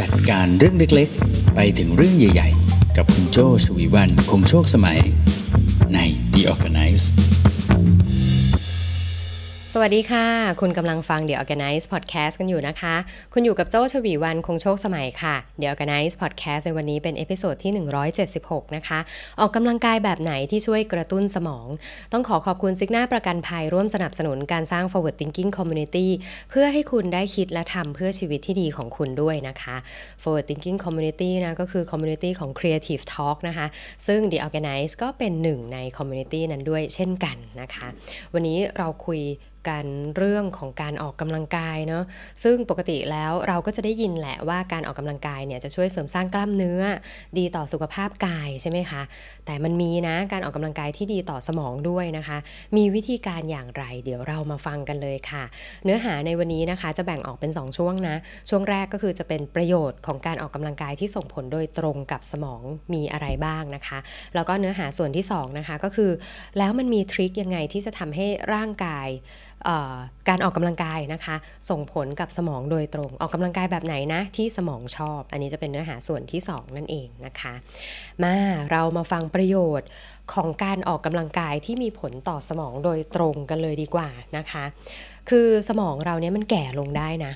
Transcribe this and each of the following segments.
จัดการเรื่องเล็กๆ ไปถึงเรื่องใหญ่ๆ กับคุณโจชวีวันคงโชคสมัย ใน The Organize สวัสดีค่ะ คุณกำลังฟังเดี๋ยว Organize Podcast กันอยู่นะคะ คุณอยู่กับโจ้ชวีวัน คงโชคสมัยค่ะเดี๋ยว Organize Podcast ในวันนี้เป็น เอพิโซดที่ 176 นะคะ ออกกำลังกายแบบไหนที่ช่วยกระตุ้นสมอง ต้องขอขอบคุณซิกหน้าประกันภัย ร่วมสนับสนุนการสร้าง forward thinking community เพื่อให้คุณได้คิดและทำเพื่อชีวิตที่ดีของคุณด้วยนะคะ forward thinking community นะก็คือ community ของ creative talk นะคะ ซึ่ง The Organize ก็เป็นหนึ่งใน community นั้นด้วยเช่นกันนะคะ วันนี้เราคุยกันเรื่องของการออกกำลังกายเนาะซึ่งปกติแล้วเราก็จะได้ยินแหละว่าการออกกำลังกายเนี่ยจะช่วยเสริมสร้างกล้ามเนื้อดีต่อสุขภาพกายใช่ไหมคะ แต่มันมีนะ การออกกำลังกายที่ดีต่อสมองด้วยนะคะ มีวิธีการอย่างไร เดี๋ยวเรามาฟังกันเลยค่ะ เนื้อหาในวันนี้นะคะจะแบ่งออกเป็น 2 ช่วงนะ ช่วงแรกก็คือจะเป็นประโยชน์ของการออกกำลังกายที่ส่งผลโดยตรงกับสมองมีอะไรบ้างนะคะ แล้วก็เนื้อหาส่วนที่2นะคะก็คือแล้วมันมีทริคยังไงที่จะทำให้ร่างกายการออกกำลังกายนะคะส่งผลกับสมองโดยตรง ออกกำลังกายแบบไหนนะ ที่สมองชอบ อันนี้จะเป็นเนื้อหาส่วนที่ 2 นั่นเองนะคะ มาเรามาฟังประโยชน์ของการออกกำลังกายที่มีผลต่อสมองโดยตรงกันเลยดีกว่านะคะ คือสมองเราเนี้ยมันแก่ลงได้นะ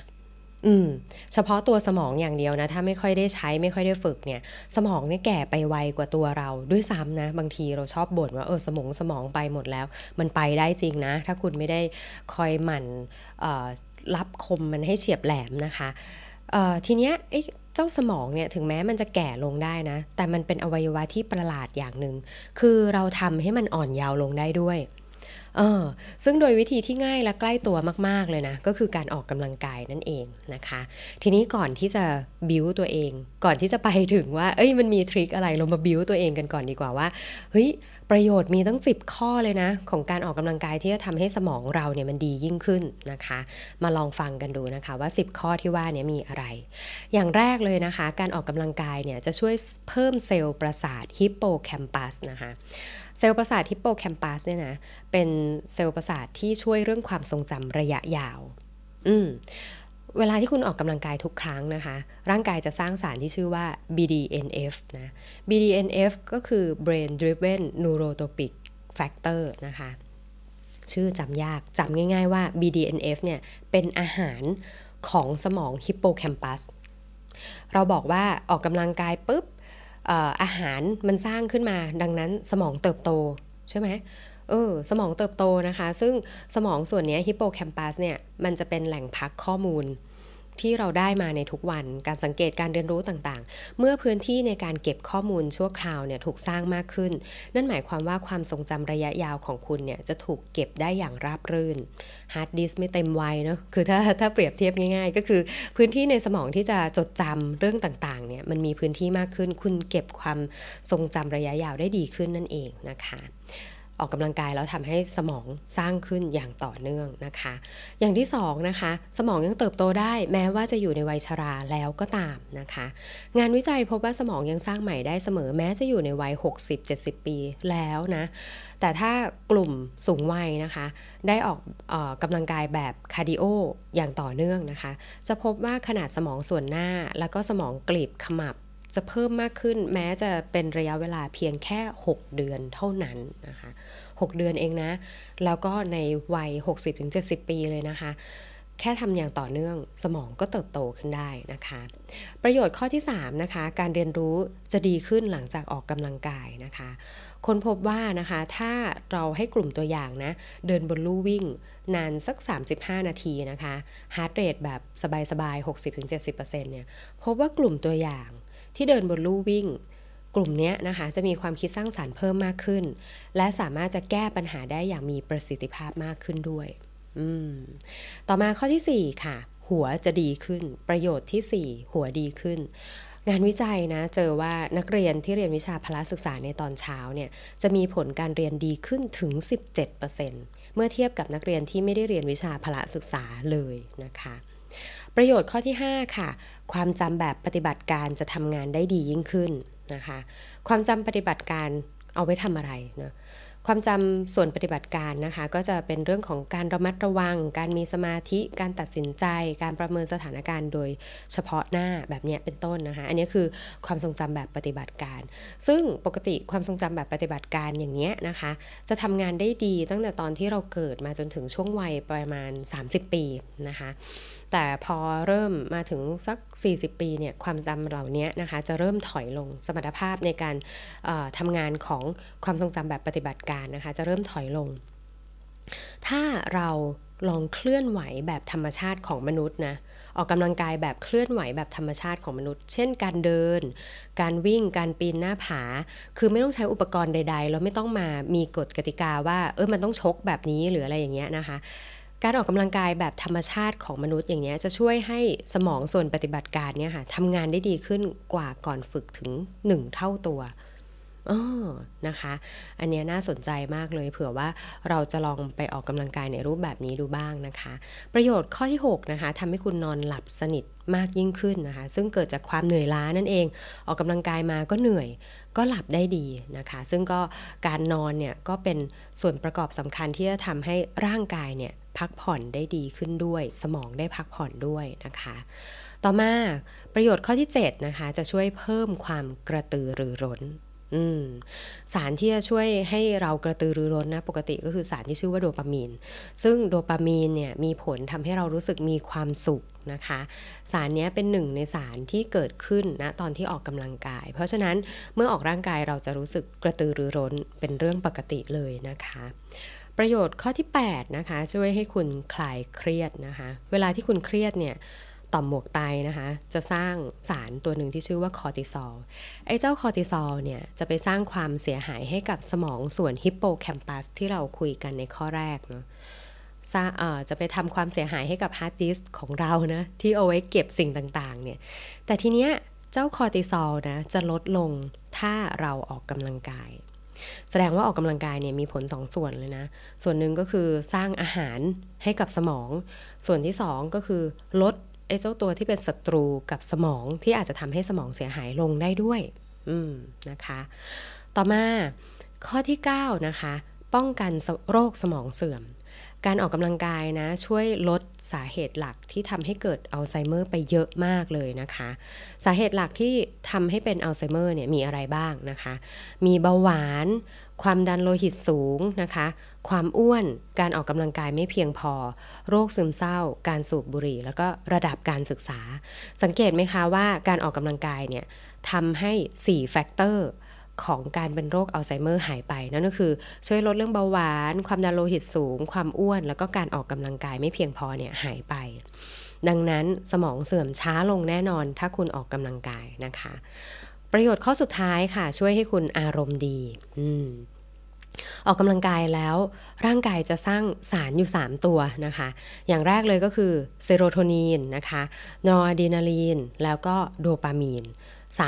อืมเฉพาะตัวสมองอย่างเดียวนะถ้าไม่ค่อยได้ใช้ไม่ค่อยได้ฝึกเนี่ยสมองเนี่ยแก่ไปไวกว่าตัวเราด้วยซ้ำนะบางทีเราชอบบ่นว่าเออสมองสมองไปหมดแล้ว มันไปได้จริงนะถ้าคุณไม่ได้คอยหมั่นรับคมมันให้เฉียบแหลมนะคะทีเนี้ยเจ้าสมองเนี่ยถึงแม้มันจะแก่ลงได้นะแต่มันเป็นอวัยวะที่ประหลาดอย่างหนึ่งคือเราทำให้มันอ่อนยาวลงได้ด้วยเออซึ่งโดยวิธีที่ง่ายและใกล้ตัวมากๆเลยนะก็คือการออกกำลังกายนั่นเองนะคะ ทีนี้ก่อนที่จะบิวตัวเอง ก่อนที่จะไปถึงว่าเอ้ยมันมีทริคอะไรเรามาบิวตัวเองกันก่อนดีกว่าว่าเฮ้ยประโยชน์มีตั้ง 10 ข้อเลยนะของการออกกำลังกายที่จะทำให้สมองเราเนี่ยมันดียิ่งขึ้นนะคะ มาลองฟังกันดูนะคะว่า 10 ข้อที่ว่าเนี่ยมีอะไร อย่างแรกเลยนะคะ การออกกำลังกายเนี่ยจะช่วยเพิ่มเซลล์ประสาทฮิปโปแคมปัสนะคะเซลล์ประสาทฮิปโปแคมปัสเนี่ยนะเป็นเซลล์ประสาทที่ช่วยเรื่องความทรงจำระยะยาวอืมเวลาที่คุณออกกำลังกายทุกครั้งนะคะร่างกายจะสร้างสารที่ชื่อว่า BDNF นะ BDNF ก็คือ Brain Driven Neurotropic Factor นะคะชื่อจำยากจำง่ายๆว่า BDNF เนี่ยเป็นอาหารของสมองฮิปโปแคมปัสเราบอกว่าออกกำลังกายปุ๊บอาหารมันสร้างขึ้นมาดังนั้นสมองเติบโต ใช่ไหมเออสมองเติบโตนะคะ ซึ่งสมองส่วนนี้ฮิปโปแคมปัสเนี่ยมันจะเป็นแหล่งพักข้อมูลที่เราได้มาในทุกวัน การสังเกตการเรียนรู้ต่างๆ เมื่อพื้นที่ในการเก็บข้อมูลชั่วคราวเนี่ยถูกสร้างมากขึ้น นั่นหมายความว่าความทรงจำระยะยาวของคุณเนี่ยจะถูกเก็บได้อย่างราบรื่น ฮาร์ดดิสไม่เต็มวัยเนาะ คือถ้าถ้าเปรียบเทียบง่ายๆ ก็คือพื้นที่ในสมองที่จะจดจำเรื่องต่างๆ เนี่ยมันมีพื้นที่มากขึ้น คุณเก็บความทรงจำระยะยาวได้ดีขึ้นนั่นเองนะคะออกกำลังกาย แล้วทำให้สมองสร้างขึ้นอย่างต่อเนื่องนะคะ อย่างที่2นะคะสมองยังเติบโตได้แม้ว่าจะอยู่ในวัยชราแล้วก็ตามนะคะ งานวิจัยพบว่าสมองยังสร้างใหม่ได้เสมอแม้จะอยู่ในวัย60-70 ปีแล้วนะแต่ถ้ากลุ่มสูงวัยนะคะได้ออกออกกำลังกายแบบคาร์ดิโออย่างต่อเนื่องนะคะ จะพบว่าขนาดสมองส่วนหน้า แล้วก็สมองกลีบขมับจะเพิ่มมากขึ้นแม้จะเป็นระยะเวลาเพียงแค่ 6 เดือนเท่านั้นนะคะ6เดือนเองนะ แล้วก็ในวัย 60-70 ปีเลยนะคะ แค่ทำอย่างต่อเนื่องสมองก็เติบโตขึ้นได้นะคะ ประโยชน์ข้อที่3นะคะการเรียนรู้จะดีขึ้นหลังจากออกกำลังกายนะคะค้นพบว่านะคะถ้าเราให้กลุ่มตัวอย่างนะเดินบนลู่วิ่งนานสัก 35 นาทีนะคะฮาร์ดเรทแบบสบาย ๆ 60-70%เนี่ยพบว่ากลุ่มตัวอย่างที่เดินบนลู่วิ่ง กลุ่มนี้นะคะจะมีความคิดสร้างสารรค์เพิ่มมากขึ้น และสามารถจะแก้ปัญหาได้อย่างมีประสิทธิภาพมากขึ้นด้วย ต่อมาข้อที่ 4 ค่ะ หัวจะดีขึ้น ประโยชน์ที่ 4 หัวดีขึ้น งานวิจัยนะเจอว่านักเรียนที่เรียนวิชาพละศึกษาในตอนเช้าเนี่ยจะมีผลการเรียนดีขึ้นถึง 17%เมื่อเทียบกับนักเรียนที่ไม่ได้เรียนวิชาพละศึกษาเลยนะคะประโยชน์ข้อที่ 5ค่ะ ความจำแบบปฏิบัติการจะทำงานได้ดียิ่งขึ้นนะคะ ความจำปฏิบัติการเอาไว้ทำอะไรเนะความจำส่วนปฏิบัติการนะคะก็จะเป็นเรื่องของการระมัดระวัง การมีสมาธิ การตัดสินใจ การประเมินสถานการณ์ โดยเฉพาะหน้าแบบนี้เป็นต้นนะคะ อันนี้คือความทรงจำแบบปฏิบัติการ ซึ่งปกติความทรงจำแบบปฏิบัติการอย่างนี้นะคะ จะทำงานได้ดีตั้งแต่ตอนที่เราเกิดมาจนถึงช่วงวัยประมาณ 30 ปีนะคะแต่พอเริ่มมาถึงสัก 40 ปีเนี่ยความจำเหล่านี้นะคะ จะเริ่มถอยลงสมรรถภาพในการทำงานของความทรงจำแบบปฏิบัติการนะคะ จะเริ่มถอยลง ถ้าเราลองเคลื่อนไหวแบบธรรมชาติของมนุษย์นะออกกำลังกายแบบเคลื่อนไหวแบบธรรมชาติของมนุษย์ เช่นการเดินการวิ่งการปีนหน้าผา คือไม่ต้องใช้อุปกรณ์ใดๆแล้ว ไม่ต้องมามีกฎกติกาว่าเออมันต้องชกแบบนี้หรืออะไรอย่างเงี้ยนะคะการออกกำลังกายแบบธรรมชาติของมนุษย์อย่างนี้ จะช่วยให้สมองส่วนปฏิบัติการเนี่ยค่ะทำงานได้ดีขึ้นกว่าก่อนฝึกถึง 1 เท่าตัวออนะคะ อันนี้น่าสนใจมากเลย เผื่อว่าเราจะลองไปออกกำลังกายในรูปแบบนี้ดูบ้างนะคะ ประโยชน์ข้อที่ 6 นะคะทำให้คุณนอนหลับสนิทมากยิ่งขึ้นนะคะ ซึ่งเกิดจากความเหนื่อยล้านั่นเอง ออกกำลังกายมาก็เหนื่อยก็หลับได้ดีนะคะ ซึ่งก็การนอนเนี่ยก็เป็นส่วนประกอบสำคัญที่จะทำให้ร่างกายเนี่ยพักผ่อนได้ดีขึ้นด้วย สมองได้พักผ่อนด้วยนะคะ ต่อมาประโยชน์ข้อที่ 7 นะคะ จะช่วยเพิ่มความกระตือรือร้นสารที่จะช่วยให้เรากระตือรือร้นนะปกติก็คือสารที่ชื่อว่าโดปามีนซึ่งโดปามีนเนี่ยมีผลทำให้เรารู้สึกมีความสุขนะคะสารนี้เป็นหนึ่ง ในสารที่เกิดขึ้นนะตอนที่ออกกำลังกาย เพราะฉะนั้นเมื่อออกร่างกายเราจะรู้สึกกระตือรือร้นเป็นเรื่องปกติเลยนะคะประโยชน์ข้อที่8นะคะช่วยให้คุณคลายเครียดนะคะเวลาที่คุณเครียดเนี่ยต่อมหมวกไตนะคะจะสร้างสารตัวหนึ่งที่ชื่อว่าคอร์ติซอลไอ้เจ้าคอร์ติซอลเนี่ยจะไปสร้างความเสียหายให้กับสมองส่วนฮิปโปแคมปัสที่เราคุยกันในข้อแรกเนาะจะไปทำความเสียหายให้กับฮาร์ดดิส์ของเรานะที่เอาไว้เก็บสิ่งต่างๆเนี่ยแต่ทีเนี้ยเจ้าคอร์ติซอลนะจะลดลงถ้าเราออกกำลังกายแสดงว่าออกกำลังกายเนี่ยมีผล2สส่วนเลยนะ ส่วนหนึ่งก็คือสร้างอาหารให้กับสมอง ส่วนที่ 2 ก็คือลดไอ้เจ้าตัวที่เป็นศัตรูกับสมองที่อาจจะทำให้สมองเสียหายลงได้ด้วย อืมนะคะต่อมาข้อที่9นะคะป้องกันโรคสมองเสื่อมการออกกำลังกายนะช่วยลดสาเหตุหลักที่ทำให้เกิดอัลไซเมอร์ ไปเยอะมากเลยนะคะสาเหตุหลักที่ทำให้เป็นอัลไซเมอร์เนี่ยมีอะไรบ้างนะคะ มีเบาหวาน ความดันโลหิตสูงนะคะความอ้วนการออกกำลังกายไม่เพียงพอโรคซึมเศร้า การสูบบุหรี่ แล้วก็ระดับการศึกษา สังเกตไหมคะว่า การออกกำลังกายเนี่ยทำให้4แฟกเตอร์ของการเป็นโรคอัลไซเมอร์หายไปนั่นก็คือช่วยลดเรื่องเบาหวาน ความดันโลหิตสูง ความอ้วน แล้วก็การออกกำลังกายไม่เพียงพอเนี่ย หายไป ดังนั้นสมองเสื่อมช้าลงแน่นอน ถ้าคุณออกกำลังกายนะคะ ประโยชน์ข้อสุดท้ายค่ะ ช่วยให้คุณอารมณ์ดี ออกกำลังกายแล้วร่างกายจะสร้างสารอยู่ 3 ตัวนะคะ อย่างแรกเลยก็คือเซโรโทนินนะคะนอร์ดีนาลีนแล้วก็โดปามีน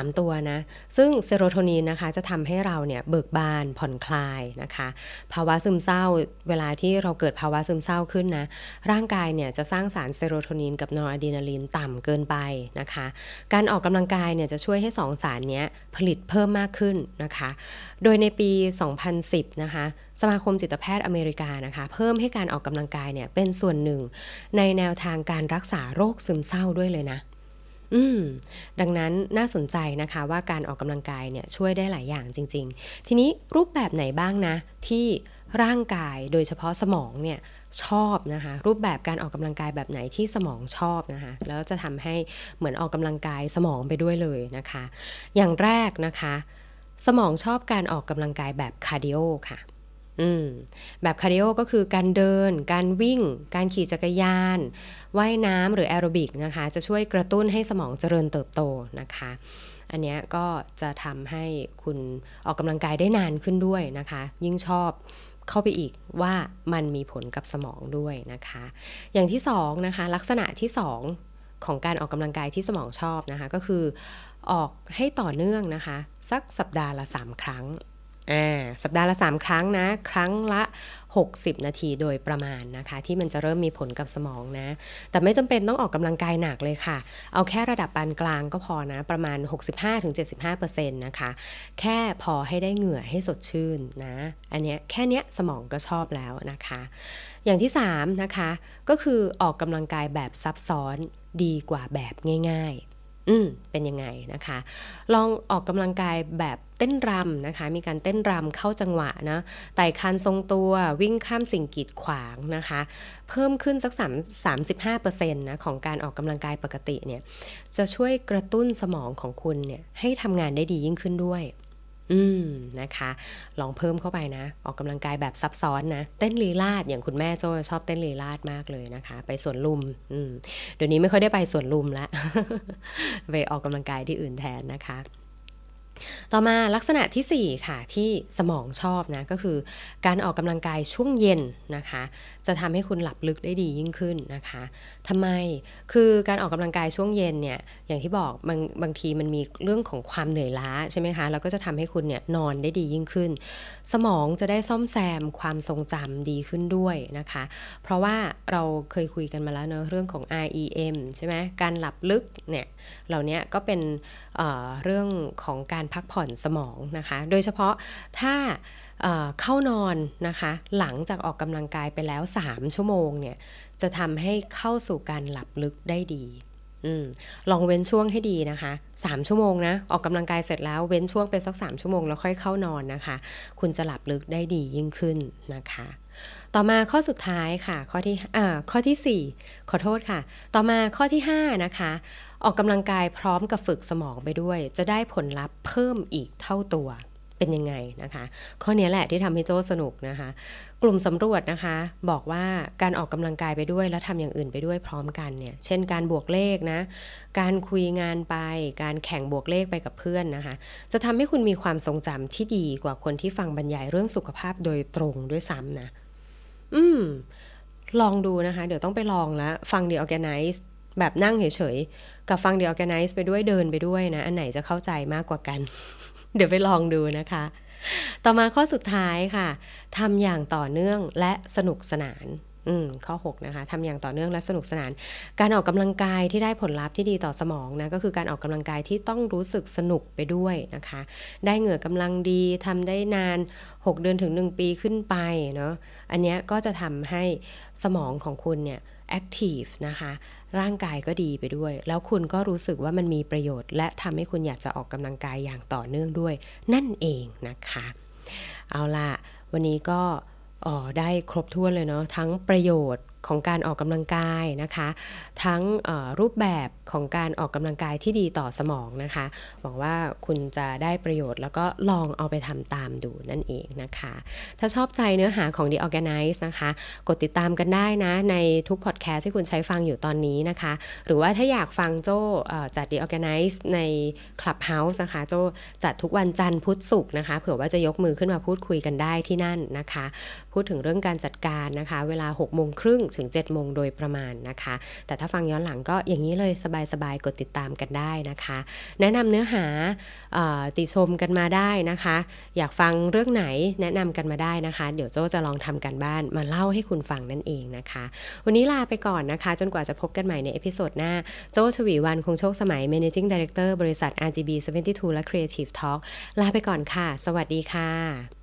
3 ตัวนะซึ่งเซโรโทนินนะคะจะทำให้เราเนี่ยเบิกบานผ่อนคลายนะคะภาวะซึมเศร้าเวลาที่เราเกิดภาวะซึมเศร้าขึ้นนะร่างกายเนี่ยจะสร้างสารเซโรโทนินกับนอร์อะดรีนาลีนต่ำเกินไปนะคะ การออกกำลังกายเนี่ยจะช่วยให้2สารนี้ผลิตเพิ่มมากขึ้นนะคะโดยในปี 2010นะคะสมาคมจิตแพทย์อเมริกานะคะ เพิ่มให้การออกกำลังกายเนี่ยเป็นส่วนหนึ่ง ในแนวทางการรักษาโรคซึมเศร้าด้วยเลยนะอืม ดังนั้นน่าสนใจนะคะว่าการออกกำลังกายเนี่ยช่วยได้หลายอย่างจริงๆ ทีนี้รูปแบบไหนบ้างนะที่ร่างกายโดยเฉพาะสมองเนี่ยชอบนะคะ รูปแบบการออกกำลังกายแบบไหนที่สมองชอบนะคะแล้วจะทำให้เหมือนออกกำลังกายสมองไปด้วยเลยนะคะ อย่างแรกนะคะ สมองชอบการออกกำลังกายแบบคาร์ดิโอค่ะแบบคาร์ดิโอก็คือการเดิน การวิ่ง การขี่จักรยาน ว่ายน้ำหรือแอโรบิกนะคะ จะช่วยกระตุ้นให้สมองเจริญเติบโตนะคะ อันนี้ก็จะทำให้คุณออกกำลังกายได้นานขึ้นด้วยนะคะ ยิ่งชอบเข้าไปอีกว่ามันมีผลกับสมองด้วยนะคะ อย่างที่สองนะคะลักษณะที่สองของการออกกำลังกายที่สมองชอบนะคะก็คือออกให้ต่อเนื่องนะคะสักสัปดาห์ละ 3 ครั้งสัปดาห์ละ 3 ครั้งนะครั้งละ 60 นาทีโดยประมาณนะคะที่มันจะเริ่มมีผลกับสมองนะแต่ไม่จำเป็นต้องออกกำลังกายหนักเลยค่ะ เอาแค่ระดับปานกลางก็พอนะ ประมาณ 65-75%นะคะแค่พอให้ได้เหงื่อให้สดชื่นนะอันเนี้ยแค่เนี้ยสมองก็ชอบแล้วนะคะ อย่างที่ 3 นะคะก็คือออกกำลังกายแบบซับซ้อนดีกว่าแบบง่ายๆอืมเป็นยังไงนะคะ ลองออกกำลังกายแบบเต้นรำนะคะ มีการเต้นรำเข้าจังหวะนะไต่คานทรงตัว วิ่งข้ามสิ่งกีดขวางนะคะ เพิ่มขึ้นสัก3 35%นะของการออกกำลังกายปกติเนี่ย จะช่วยกระตุ้นสมองของคุณเนี่ยให้ทำงานได้ดียิ่งขึ้นด้วยอืม นะคะ ลองเพิ่มเข้าไปนะ ออกกำลังกายแบบซับซ้อนนะ เต้นลีลาดอย่างคุณแม่โจชอบเต้นลีลาดมากเลยนะคะ ไปสวนลุมอืมเดี๋ยวนี้ไม่ค่อยได้ไปสวนลุมละไปออกกำลังกายที่อื่นแทนนะคะต่อมาลักษณะที่4ค่ะที่สมองชอบนะก็คือ การออกกำลังกายช่วงเย็นนะคะ จะทำให้คุณหลับลึกได้ดียิ่งขึ้นนะคะทำไมคือการออกกำลังกายช่วงเย็นเนี่ยอย่างที่บอกบางบางทีมันมีเรื่องของความเหนื่อยล้าใช่ไหมคะแล้วก็จะทำให้คุณเนี่ยนอนได้ดียิ่งขึ้น สมองจะได้ซ่อมแซมความทรงจำดีขึ้นด้วยนะคะ เพราะว่าเราเคยคุยกันมาแล้วเนอะเรื่องของ REM ใช่ไหมการหลับลึกเนี่ยเหล่านี้ก็เป็นเเรื่องของการพักผ่อนสมองนะคะ โดยเฉพาะถ้าเข้านอนนะคะ หลังจากออกกำลังกายไปแล้ว3ชั่วโมงเนี่ยจะทำให้เข้าสู่การหลับลึกได้ดีอลองเว้นช่วงให้ดีนะคะ3ชั่วโมงนะออกกำลังกายเสร็จแล้วเว้นช่วงไปสัก3ชั่วโมงแล้วค่อยเข้านอนนะคะคุณจะหลับลึกได้ดียิ่งขึ้นนะคะ ต่อมาข้อสุดท้ายค่ะข้อที่ข้อที่4ขอโทษค่ะ ต่อมาข้อที่5นะคะออกกำลังกายพร้อมกับฝึกสมองไปด้วย จะได้ผลลัพธ์เพิ่มอีกเท่าตัวเป็นยังไงนะคะ ข้อนี้แหละที่ทำให้โจ้สนุกนะคะ กลุ่มสำรวจนะคะ บอกว่าการออกกำลังกายไปด้วย แล้วทำอย่างอื่นไปด้วยพร้อมกันเนี่ยเช่นการบวกเลขนะการคุยงานไป การแข่งบวกเลขไปกับเพื่อนนะคะ จะทำให้คุณมีความทรงจำที่ดีกว่าคนที่ฟังบรรยายเรื่องสุขภาพโดยตรงด้วยซ้ำนะอืมลองดูนะคะ เดี๋ยวต้องไปลองแล้วฟังดีออแกไนซ์แบบนั่งเฉยๆ กับฟังเดียวกันไนซ์ไปด้วยเดินไปด้วยนะ อันไหนจะเข้าใจมากกว่ากัน เดี๋ยวไปลองดูนะคะ ต่อมาข้อสุดท้ายค่ะ ทำอย่างต่อเนื่องและสนุกสนาน อืมข้อ 6 นะคะทำอย่างต่อเนื่องและสนุกสนาน การออกกำลังกายที่ได้ผลลัพธ์ที่ดีต่อสมองนะ ก็คือการออกกำลังกายที่ต้องรู้สึกสนุกไปด้วยนะคะ ได้เหงื่อกำลังดี ทำได้นาน 6 เดือนถึง 1 ปีขึ้นไปเนาะ อันเนี้ยก็จะทำให้สมองของคุณเนี่ยแอคทีฟนะคะร่างกายก็ดีไปด้วย แล้วคุณก็รู้สึกว่ามันมีประโยชน์ และทำให้คุณอยากจะออกกำลังกายอย่างต่อเนื่องด้วย นั่นเองนะคะ เอาล่ะ วันนี้ก็ได้ครบถ้วนเลยเนาะทั้งประโยชน์ของการออกกำลังกายนะคะ ทั้งรูปแบบของการออกกำลังกายที่ดีต่อสมองนะคะ หวังว่าคุณจะได้ประโยชน์แล้วก็ลองเอาไปทำตามดูนั่นเองนะคะ ถ้าชอบใจเนื้อหาของ The Organize นะคะ กดติดตามกันได้นะในทุกพอดแคสต์ที่คุณใช้ฟังอยู่ตอนนี้นะคะ หรือว่าถ้าอยากฟังโจ้จัด The Organize ใน Clubhouse นะคะโจ้จัดทุกวันจันทร์พุธศุกร์นะคะเผื่อว่าจะยกมือขึ้นมาพูดคุยกันได้ที่นั่นนะคะ พูดถึงเรื่องการจัดการนะคะเวลา6โมงครึ่งถึง7โมงโดยประมาณนะคะ แต่ถ้าฟังย้อนหลังก็อย่างนี้เลยสบายๆ กดติดตามกันได้นะคะ แนะนำเนื้อหาติชมกันมาได้นะคะ อยากฟังเรื่องไหนแนะนำกันมาได้นะคะ เดี๋ยวโจจะลองทำกันบ้านมาเล่าให้คุณฟังนั่นเองนะคะ วันนี้ลาไปก่อนนะคะ จนกว่าจะพบกันใหม่ในเอพิโซดหน้า โจชวีวัน คงโชคสมัย Managing Director บริษัท RGB 72และ Creative Talk ลาไปก่อนค่ะ สวัสดีค่ะ